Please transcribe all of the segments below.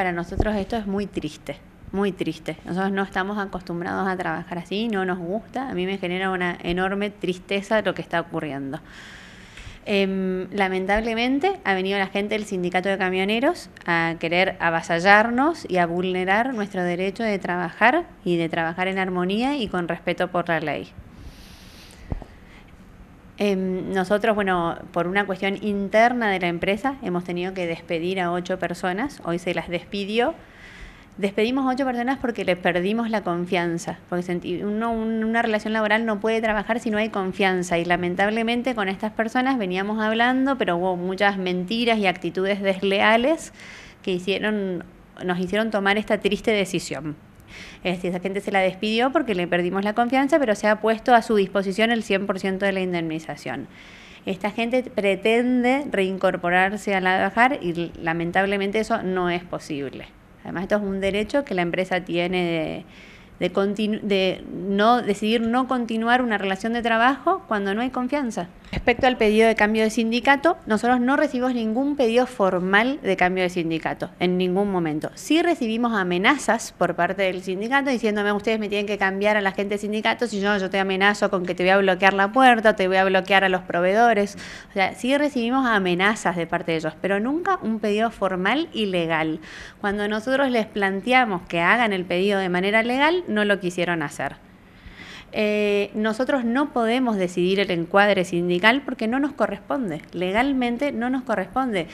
para nosotros esto es muy triste, muy triste. Nosotros no estamos acostumbrados a trabajar así, no nos gusta, a mí me genera una enorme tristeza lo que está ocurriendo. Em, lamentablemente ha venido la gente del sindicato de camioneros a querer avasallarnos y a vulnerar nuestro derecho de trabajar y de trabajar en armonía y con respeto por la ley. Em, nosotros, bueno, por una cuestión interna de la empresa, hemos tenido que despedir a ocho personas. Hoy se las despidió. Despedimos a ocho personas porque le perdimos la confianza. Porque una relación laboral no puede trabajar si no hay confianza. Y lamentablemente con estas personas veníamos hablando, pero hubo muchas mentiras y actitudes desleales que hicieron, nos hicieron tomar esta triste decisión. Este, esa gente se la despidió porque le perdimos la confianza, pero se ha puesto a su disposición el 100% de la indemnización. Esta gente pretende reincorporarse a la Bajar y lamentablemente eso no es posible. Además, esto es un derecho que la empresa tiene de, de no, decidir no continuar una relación de trabajo cuando no hay confianza. Respecto al pedido de cambio de sindicato, nosotros no recibimos ningún pedido formal de cambio de sindicato, en ningún momento. Sí recibimos amenazas por parte del sindicato diciéndome, ustedes me tienen que cambiar a la gente de sindicato, si no, yo te amenazo con que te voy a bloquear la puerta, te voy a bloquear a los proveedores. O sea, sí recibimos amenazas de parte de ellos, pero nunca un pedido formal y legal. Cuando nosotros les planteamos que hagan el pedido de manera legal, no lo quisieron hacer eh, nosotros no podemos decidir el encuadre sindical porque no nos corresponde, legalmente no nos corresponde.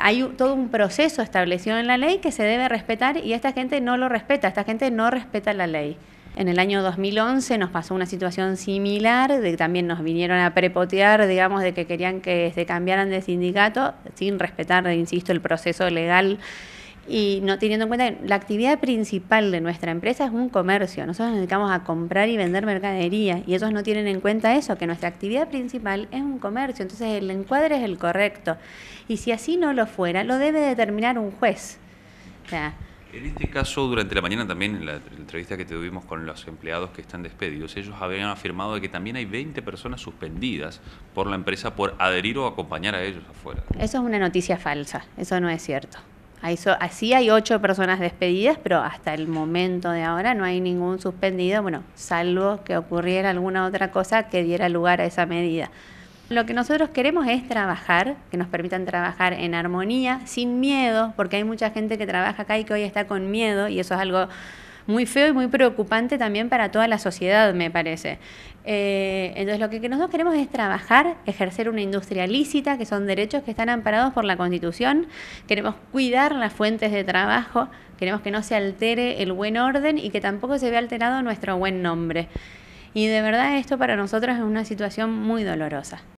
Hay todo un proceso establecido en la ley que se debe respetar y esta gente no lo respeta, esta gente no respeta la ley. En el año 2011 nos pasó una situación similar, de también nos vinieron a prepotear, digamos, de que querían que se cambiaran de sindicato sin respetar, insisto, el proceso legal y no teniendo en cuenta que la actividad principal de nuestra empresa es un comercio. Nosotros nos dedicamos a comprar y vender mercadería y ellos no tienen en cuenta eso, que nuestra actividad principal es un comercio. Entonces el encuadre es el correcto. Y si así no lo fuera, lo debe determinar un juez. en este caso, durante la mañana también, en la entrevista que tuvimos con los empleados que están despedidos, ellos habían afirmado que también hay 20 personas suspendidas por la empresa por adherir o acompañar a ellos afuera. Eso es una noticia falsa, eso no es cierto. Eso, así hay ocho personas despedidas, pero hasta el momento de ahora no hay ningún suspendido, bueno, salvo que ocurriera alguna otra cosa que diera lugar a esa medida. Lo que nosotros queremos es trabajar, que nos permitan trabajar en armonía, sin miedo, porque hay mucha gente que trabaja acá y que hoy está con miedo, y eso es algo muy feo y muy preocupante también para toda la sociedad, me parece. Eh, entonces, lo que nosotros queremos es trabajar, ejercer una industria lícita, que son derechos que están amparados por la Constitución. Queremos cuidar las fuentes de trabajo, queremos que no se altere el buen orden y que tampoco se vea alterado nuestro buen nombre. Y de verdad esto para nosotros es una situación muy dolorosa.